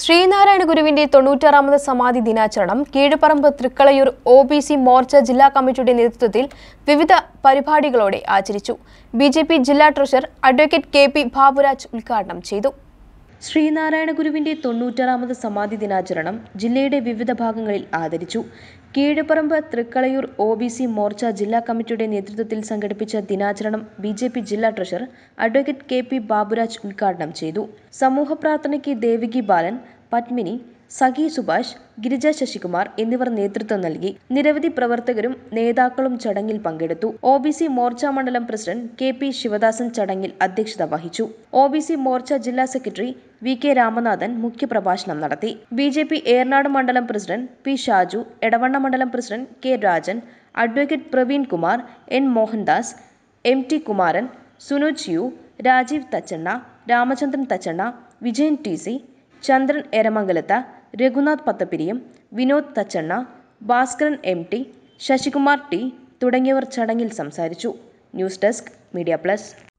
ശ്രീനാരായണ ഗുരുവിന്റെ തൊണ്ണൂറ്റാറാമത് സമാധി ദിനാചരണം Keezhuparamba Thrikkalayur O B C Morcha ജില്ലാ കമ്മിറ്റിയുടെ നേതൃത്വത്തിൽ വിവിധ പരിപാടികളോടെ ആചരിച്ചു ബി ജില്ലാ treasurer advocate K P Baburaj ഉദ്ഘാടനം ചെയ്തു ശ്രീനാരായണ ഗുരുവിന്റെ തൊണ്ണൂറ്റാറാമത് സമാധി ദിനാചരണം ജില്ലയുടെ വിവിധ ഭാഗങ്ങളിൽ ആദരിച്ചു. Keezhaparamba Thrikkalayur O. B. C Morcha ജില്ലാ കമ്മിറ്റിയുടെ നേതൃത്വത്തിൽ സംഘടിപ്പിച്ച ദിനാചരണം ബി. ജെ. പി ജില്ലാ ട്രഷറർ അഡ്വ. കെ. പി. ബാബുരാജ് ഉദ്ഘാടനം ചെയ്തു. പ്രാർത്ഥനയ്ക്ക് ദേവികി ബാലൻ, പത്മിനി സഖി സുഭാഷ്, ഗിരിജ ശശികുമാർ എന്നിവർ നേതൃത്വം നൽകി. നിരവധി പ്രവർത്തകരും നേതാക്കളും ചടങ്ങിൽ പങ്കെടുത്തു. ഒ. ബി. സി മോർച്ച മണ്ഡലം പ്രസിഡന്റ് കെ. പി. ശിവദാസൻ ചടങ്ങിൽ അധ്യക്ഷത വഹിച്ചു. ഒ. ബി. സി മോർച്ച ജില്ലാ സെക്രട്ടറി വി കെ രാമനാഥൻ മുഖ്യപ്രഭാഷണം നടത്തി ബി ജെ പി ഏർനാട് മണ്ഡലം പ്രസിഡന്റ് പി ഷാജു എടവണ്ണ മണ്ഡലം president K Rajan advocate Praveen Kumar N Mohandas M T Kumaran Sunoj U Rajeev Thachanna Ramachandran Thachanna Vijayan T C Chandran Eramangalath Raghunath Pathappiriyam Vinod Thachanna Bhaskaran M T Sasikumar T തുടങ്ങിയവർ ചടങ്ങിൽ സംസാരിച്ചു ന്യൂസ് ഡെസ്ക് മീഡിയ പ്ലസ്